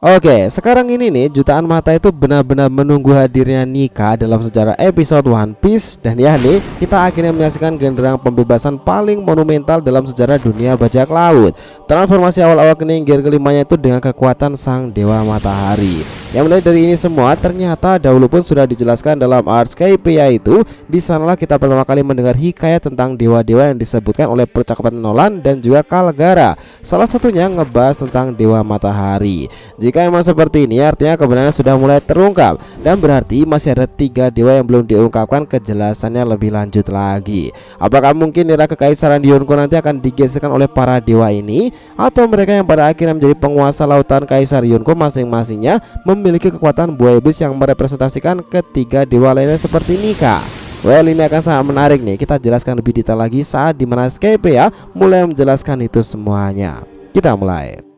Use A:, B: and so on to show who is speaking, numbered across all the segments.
A: Oke, sekarang ini nih jutaan mata itu benar-benar menunggu hadirnya Nika dalam sejarah episode One Piece dan ya nih kita akhirnya menyaksikan genderang pembebasan paling monumental dalam sejarah dunia bajak laut. Transformasi awal-awal kening gear kelimanya itu dengan kekuatan sang dewa matahari. Yang menarik dari ini semua ternyata dahulu pun sudah dijelaskan dalam Artscape yaitu di sanalah kita pertama kali mendengar hikayat tentang dewa-dewa yang disebutkan oleh percakapan Nolan dan juga Kalgara. Salah satunya ngebahas tentang dewa matahari. Jika memang seperti ini artinya kebenaran sudah mulai terungkap Dan berarti masih ada tiga dewa yang belum diungkapkan kejelasannya lebih lanjut lagi Apakah mungkin era kekaisaran di Yonko nanti akan digeserkan oleh para dewa ini Atau mereka yang pada akhirnya menjadi penguasa lautan kaisar Yonko masing-masingnya Memiliki kekuatan buah iblis yang merepresentasikan ketiga dewa lainnya seperti Nika Well ini akan sangat menarik nih Kita jelaskan lebih detail lagi saat dimana Skype ya Mulai menjelaskan itu semuanya Kita mulai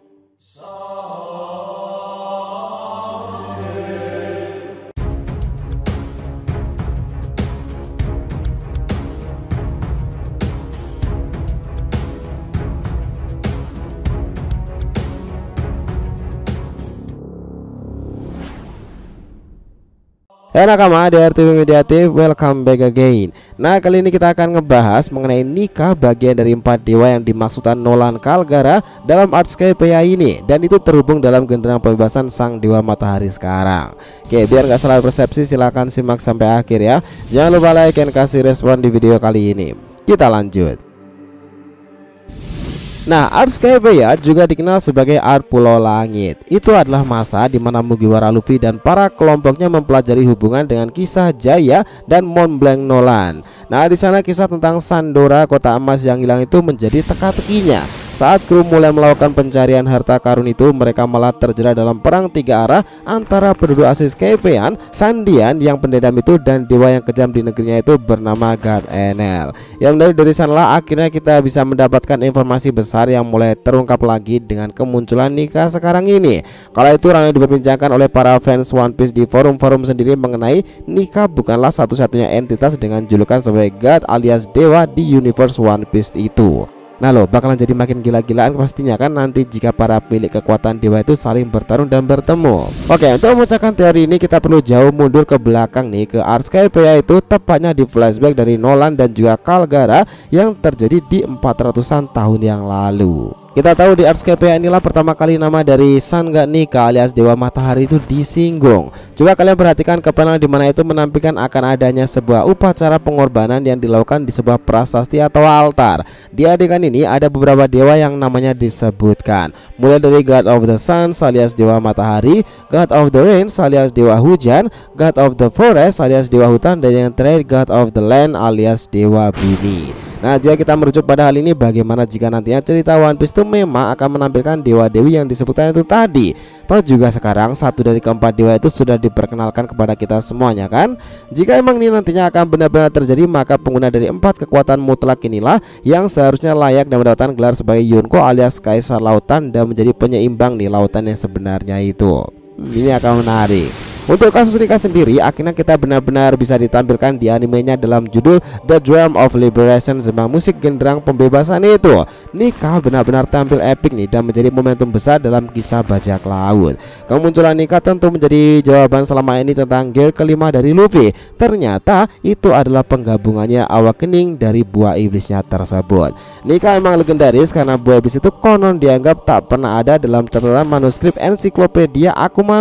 A: Hai nakama di RTV Mediatif, welcome back again Nah kali ini kita akan ngebahas mengenai nikah bagian dari empat dewa yang dimaksudkan Nolan Kalgara dalam Artscape PA ya ini Dan itu terhubung dalam genderang pembebasan sang dewa matahari sekarang Oke biar gak salah persepsi silahkan simak sampai akhir ya Jangan lupa like dan kasih respon di video kali ini Kita lanjut Nah, Ars Kaibaya juga dikenal sebagai Art Pulau Langit. Itu adalah masa di mana Mugiwara Luffy dan para kelompoknya mempelajari hubungan dengan kisah Jaya dan Mont Blanc Nolan. Nah, di sana kisah tentang Sandora, kota emas yang hilang itu menjadi teka-tekinya. Saat kru mulai melakukan pencarian harta karun itu, mereka malah terjerat dalam perang tiga arah antara penduduk asli Skypean, Sandian yang pendendam itu dan dewa yang kejam di negerinya itu bernama God Enel. Yang dari dari sanalah akhirnya kita bisa mendapatkan informasi besar yang mulai terungkap lagi dengan kemunculan Nika sekarang ini. kalau itu ramai diperbincangkan oleh para fans One Piece di forum-forum sendiri mengenai Nika bukanlah satu-satunya entitas dengan julukan sebagai God alias dewa di universe One Piece itu. Nah lo, bakalan jadi makin gila-gilaan pastinya kan nanti jika para pemilik kekuatan dewa itu saling bertarung dan bertemu Oke untuk memecahkan teori ini kita perlu jauh mundur ke belakang nih ke Arscape itu tepatnya di flashback dari Nolan dan juga Kalgara yang terjadi di 400an tahun yang lalu kita tahu di Artscape KPA inilah pertama kali nama dari Sangga Nika alias Dewa Matahari itu disinggung. Coba kalian perhatikan ke panel di mana itu menampilkan akan adanya sebuah upacara pengorbanan yang dilakukan di sebuah prasasti atau altar. Di adegan ini ada beberapa dewa yang namanya disebutkan. Mulai dari God of the Sun alias Dewa Matahari, God of the Rain alias Dewa Hujan, God of the Forest alias Dewa Hutan dan yang terakhir God of the Land alias Dewa Bumi. Nah jika kita merujuk pada hal ini bagaimana jika nantinya cerita One Piece itu memang akan menampilkan dewa-dewi yang disebutkan itu tadi atau juga sekarang satu dari keempat dewa itu sudah diperkenalkan kepada kita semuanya kan Jika emang ini nantinya akan benar-benar terjadi maka pengguna dari empat kekuatan mutlak inilah yang seharusnya layak dan mendapatkan gelar sebagai Yunko alias Kaisar Lautan dan menjadi penyeimbang di lautan yang sebenarnya itu hmm, Ini akan menarik untuk kasus Rika sendiri akhirnya kita benar-benar bisa ditampilkan di animenya dalam judul The Drum of Liberation sebuah musik genderang pembebasan itu Nika benar-benar tampil epic nih dan menjadi momentum besar dalam kisah bajak laut Kemunculan Nika tentu menjadi jawaban selama ini tentang gear kelima dari Luffy Ternyata itu adalah penggabungannya awakening dari buah iblisnya tersebut Nika emang legendaris karena buah iblis itu konon dianggap tak pernah ada dalam catatan manuskrip ensiklopedia Akuma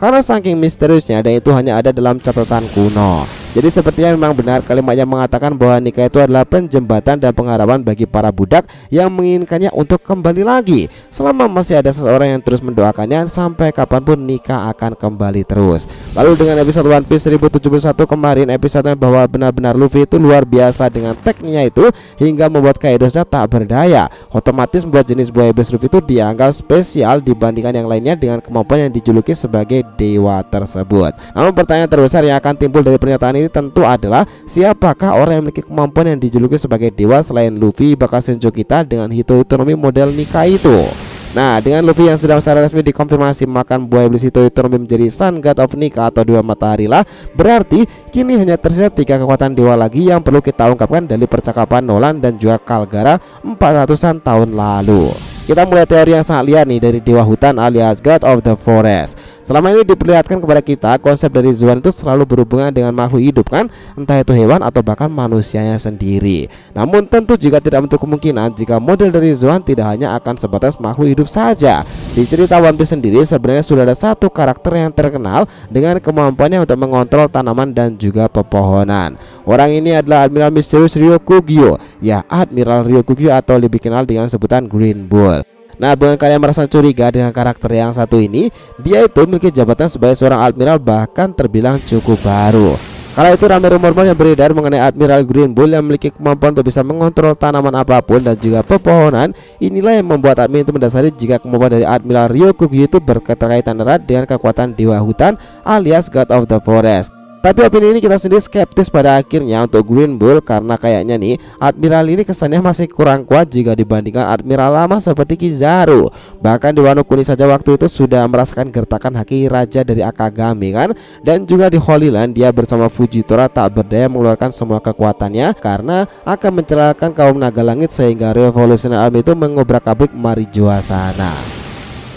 A: Karena saking misteriusnya dan itu hanya ada dalam catatan kuno jadi sepertinya memang benar kalimatnya mengatakan bahwa nikah itu adalah penjembatan dan pengharapan bagi para budak yang menginginkannya untuk kembali lagi. Selama masih ada seseorang yang terus mendoakannya sampai kapanpun nikah akan kembali terus. Lalu dengan episode One Piece 1071 kemarin episodenya bahwa benar-benar Luffy itu luar biasa dengan tekniknya itu hingga membuat Kaido tak berdaya. Otomatis membuat jenis buaya iblis Luffy itu dianggap spesial dibandingkan yang lainnya dengan kemampuan yang dijuluki sebagai dewa tersebut. Namun pertanyaan terbesar yang akan timbul dari pernyataan ini ini tentu adalah siapakah orang yang memiliki kemampuan yang dijuluki sebagai dewa selain Luffy bakal senjo kita dengan Hito Itoromi model nikah itu. Nah, dengan Luffy yang sudah secara resmi dikonfirmasi makan buah iblis itu Itoromi menjadi Sun God of Nika atau Dewa Matahari lah Berarti kini hanya tersisa tiga kekuatan dewa lagi yang perlu kita ungkapkan dari percakapan Nolan dan juga Kalgara 400an tahun lalu kita mulai teori yang sangat liar nih dari Dewa Hutan alias God of the Forest Selama ini diperlihatkan kepada kita konsep dari zuan itu selalu berhubungan dengan makhluk hidup kan, entah itu hewan atau bahkan manusianya sendiri. Namun tentu jika tidak untuk kemungkinan jika model dari zuan tidak hanya akan sebatas makhluk hidup saja. Di cerita One Piece sendiri sebenarnya sudah ada satu karakter yang terkenal dengan kemampuannya untuk mengontrol tanaman dan juga pepohonan. Orang ini adalah Admiral Misterius Ryokugyo, ya Admiral Ryokugyo atau lebih kenal dengan sebutan Green Bull. Nah, bukan kalian merasa curiga dengan karakter yang satu ini, dia itu memiliki jabatan sebagai seorang admiral bahkan terbilang cukup baru. Kala itu ramai rumor yang beredar mengenai Admiral Greenbull yang memiliki kemampuan untuk bisa mengontrol tanaman apapun dan juga pepohonan Inilah yang membuat admin itu mendasari jika kemampuan dari Admiral Ryokugu itu berketerkaitan erat dengan kekuatan Dewa Hutan alias God of the Forest tapi opini ini kita sendiri skeptis pada akhirnya untuk Green Bull karena kayaknya nih Admiral ini kesannya masih kurang kuat jika dibandingkan Admiral lama seperti Kizaru. Bahkan di Wano Kuni saja waktu itu sudah merasakan gertakan haki raja dari Akagami kan dan juga di Holy Land dia bersama Fujitora tak berdaya mengeluarkan semua kekuatannya karena akan mencelakakan kaum naga langit sehingga Revolutionary Army itu mengobrak-abrik Marijuana sana.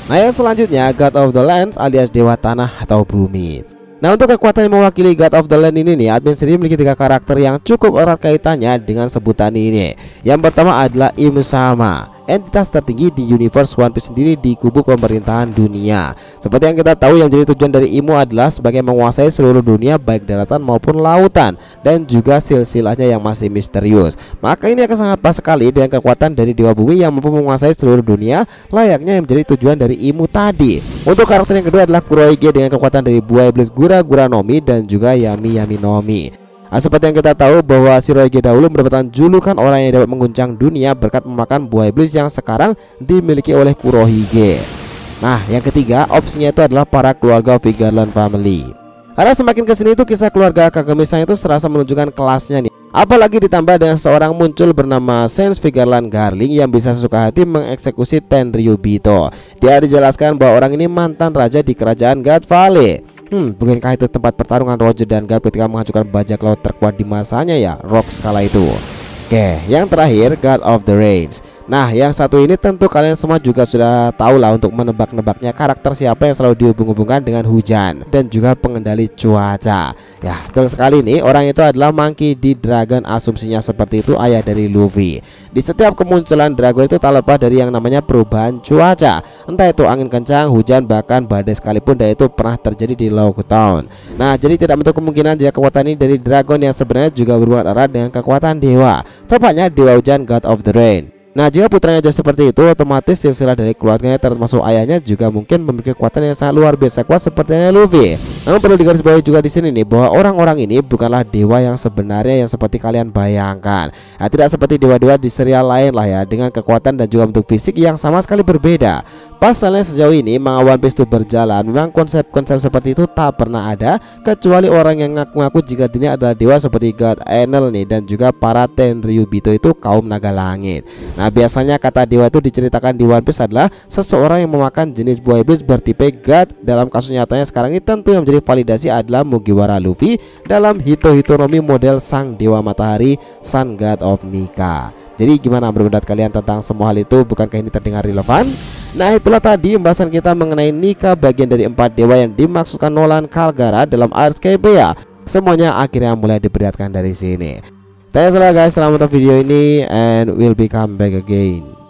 A: Nah yang selanjutnya God of the Lands alias Dewa Tanah atau Bumi Nah untuk kekuatan yang mewakili God of the Land ini nih admin sendiri memiliki tiga karakter yang cukup erat kaitannya dengan sebutan ini Yang pertama adalah Imusama entitas tertinggi di universe One Piece sendiri di kubu pemerintahan dunia. Seperti yang kita tahu yang jadi tujuan dari IMU adalah sebagai menguasai seluruh dunia baik daratan maupun lautan dan juga silsilahnya yang masih misterius. Maka ini akan sangat pas sekali dengan kekuatan dari Dewa Bumi yang mampu menguasai seluruh dunia layaknya yang menjadi tujuan dari IMU tadi. Untuk karakter yang kedua adalah Kuroige dengan kekuatan dari buah iblis Gura Gura Nomi dan juga Yami Yami Nomi. Nah, seperti yang kita tahu bahwa si Sirojiki dahulu mendapatkan julukan orang yang dapat mengguncang dunia berkat memakan buah iblis yang sekarang dimiliki oleh Kurohige. Nah, yang ketiga opsinya itu adalah para keluarga Vigarland Family. Karena semakin kesini itu kisah keluarga Kagami Sang itu serasa menunjukkan kelasnya nih. Apalagi ditambah dengan seorang muncul bernama Sense Vigarland Garling yang bisa sesuka hati mengeksekusi Tenryubito. Dia dijelaskan bahwa orang ini mantan raja di kerajaan God Valley. Hmm, bukankah itu tempat pertarungan Roger dan Gal ketika menghancurkan bajak laut terkuat di masanya ya, Rock skala itu? Oke, yang terakhir God of the Rings. Nah yang satu ini tentu kalian semua juga sudah tahu lah untuk menebak-nebaknya karakter siapa yang selalu dihubung-hubungkan dengan hujan dan juga pengendali cuaca Ya betul sekali ini orang itu adalah Monkey di Dragon asumsinya seperti itu ayah dari Luffy Di setiap kemunculan Dragon itu tak lepas dari yang namanya perubahan cuaca Entah itu angin kencang, hujan, bahkan badai sekalipun dan itu pernah terjadi di Town. Nah jadi tidak menutup kemungkinan jika kekuatan ini dari Dragon yang sebenarnya juga berhubungan erat dengan kekuatan dewa Tepatnya Dewa Hujan God of the Rain Nah, jika putranya jadi seperti itu, otomatis silsilah dari keluarganya termasuk ayahnya juga mungkin memiliki kekuatan yang sangat luar biasa kuat sepertinya Luffy. Namun perlu digarisbawahi juga di sini nih bahwa orang-orang ini bukanlah dewa yang sebenarnya yang seperti kalian bayangkan. Nah, tidak seperti dewa-dewa di serial lain lah ya dengan kekuatan dan juga bentuk fisik yang sama sekali berbeda. Pasalnya sejauh ini mengawal Piece berjalan memang konsep-konsep seperti itu tak pernah ada kecuali orang yang ngaku-ngaku jika dirinya adalah dewa seperti God Enel nih dan juga para Tenryubito itu kaum naga langit. Nah, Nah biasanya kata dewa itu diceritakan di One Piece adalah seseorang yang memakan jenis buah iblis bertipe God dalam kasus nyatanya sekarang ini tentu yang menjadi validasi adalah Mugiwara Luffy dalam Hito Hitonomi model sang dewa matahari Sun God of Nika jadi gimana menurut kalian tentang semua hal itu? Bukankah ini terdengar relevan? Nah itulah tadi pembahasan kita mengenai Nika bagian dari empat dewa yang dimaksudkan Nolan Kalgara dalam Arts ya Semuanya akhirnya mulai diperlihatkan dari sini. Thanks a lot guys, selamat video ini and we'll be come back again.